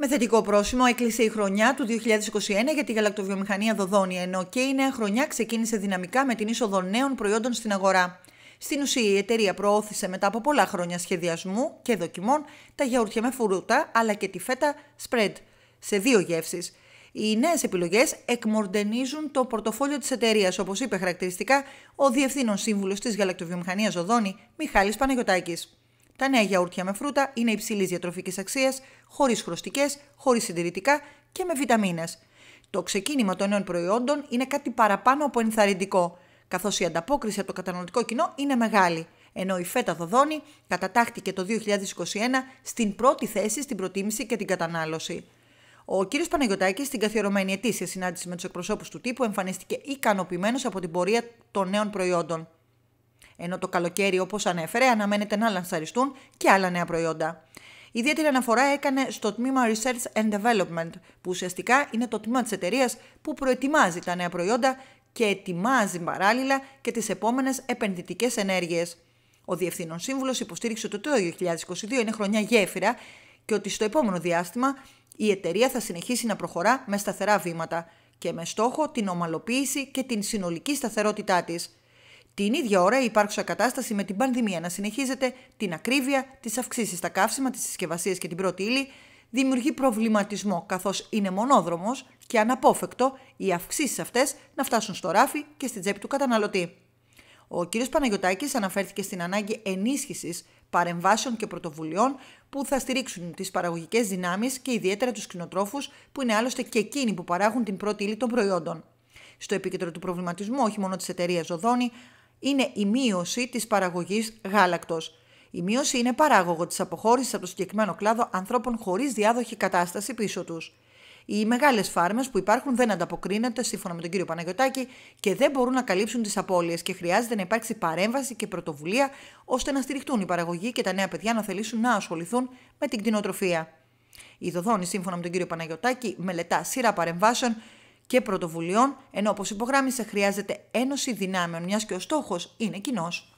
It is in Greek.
Με θετικό πρόσημο έκλεισε η χρονιά του 2021 για τη γαλακτοβιομηχανία Δοδόνη, ενώ και η νέα χρονιά ξεκίνησε δυναμικά με την είσοδο νέων προϊόντων στην αγορά. Στην ουσία, η εταιρεία προώθησε μετά από πολλά χρόνια σχεδιασμού και δοκιμών τα γιαούρτια με φουρούτα αλλά και τη φέτα spread σε δύο γεύσεις. Οι νέες επιλογές εκμορντενίζουν το πορτοφόλιο της εταιρείας, όπως είπε χαρακτηριστικά ο Διευθύνων Σύμβουλος της Γαλακτοβιομηχανίας Οδόνη, Μιχάλη Παναγιοτάκη. Τα νέα γιαούρτια με φρούτα είναι υψηλής διατροφικής αξίας, χωρίς χρωστικές, χωρίς συντηρητικά και με βιταμίνες. Το ξεκίνημα των νέων προϊόντων είναι κάτι παραπάνω από ενθαρρυντικό, καθώς η ανταπόκριση από το καταναλωτικό κοινό είναι μεγάλη. Ενώ η φέτα δοδόνη κατατάχτηκε το 2021 στην πρώτη θέση στην προτίμηση και την κατανάλωση. Ο κ. Παναγιωτάκης, στην καθιερωμένη ετήσια συνάντηση με τους εκπροσώπους του τύπου, εμφανίστηκε ικανοποιημένος από την πορεία των νέων προϊόντων ενώ το καλοκαίρι, όπως ανέφερε, αναμένεται να λανσαριστούν και άλλα νέα προϊόντα. Ιδιαίτερη αναφορά έκανε στο τμήμα Research and Development, που ουσιαστικά είναι το τμήμα της εταιρείας που προετοιμάζει τα νέα προϊόντα και ετοιμάζει παράλληλα και τις επόμενες επενδυτικές ενέργειες. Ο Διευθύνων Σύμβουλος υποστήριξε ότι το 2022 είναι χρονιά γέφυρα και ότι στο επόμενο διάστημα η εταιρεία θα συνεχίσει να προχωρά με σταθερά βήματα και με στόχο την ομαλοποίηση και την συνολική σταθερότητά της. Την ίδια ώρα, η υπάρχουσα κατάσταση με την πανδημία να συνεχίζεται, την ακρίβεια, τις αυξήσεις στα καύσιμα, τις συσκευασίες και την πρώτη ύλη, δημιουργεί προβληματισμό, καθώς είναι μονόδρομος και αναπόφευκτο οι αυξήσεις αυτές να φτάσουν στο ράφι και στην τσέπη του καταναλωτή. Ο κ. Παναγιωτάκης αναφέρθηκε στην ανάγκη ενίσχυσης παρεμβάσεων και πρωτοβουλειών που θα στηρίξουν τις παραγωγικές δυνάμεις και ιδιαίτερα τους κτηνοτρόφους, που είναι άλλωστε και εκείνοι που παράγουν την πρώτη ύλη των προϊόντων. Στο επίκεντρο του προβληματισμού όχι μόνο της εταιρείας Ζωδόνη, είναι η μείωση της παραγωγής γάλακτος. Η μείωση είναι παράγωγο της αποχώρησης από το συγκεκριμένο κλάδο ανθρώπων χωρίς διάδοχη κατάσταση πίσω τους. Οι μεγάλες φάρμες που υπάρχουν δεν ανταποκρίνονται, σύμφωνα με τον κύριο Παναγιωτάκη και δεν μπορούν να καλύψουν τις απώλειες και χρειάζεται να υπάρξει παρέμβαση και πρωτοβουλία ώστε να στηριχτούν οι παραγωγοί και τα νέα παιδιά να θελήσουν να ασχοληθούν με την κτηνοτροφία. Η Δοδόνη, σύμφωνα με τον κύριο Παναγιωτάκη, μελετά σειρά παρεμβάσεων και πρωτοβουλειών, ενώ όπως υπογράμμισε χρειάζεται ένωση δυνάμεων, μιας και ο στόχος είναι κοινός.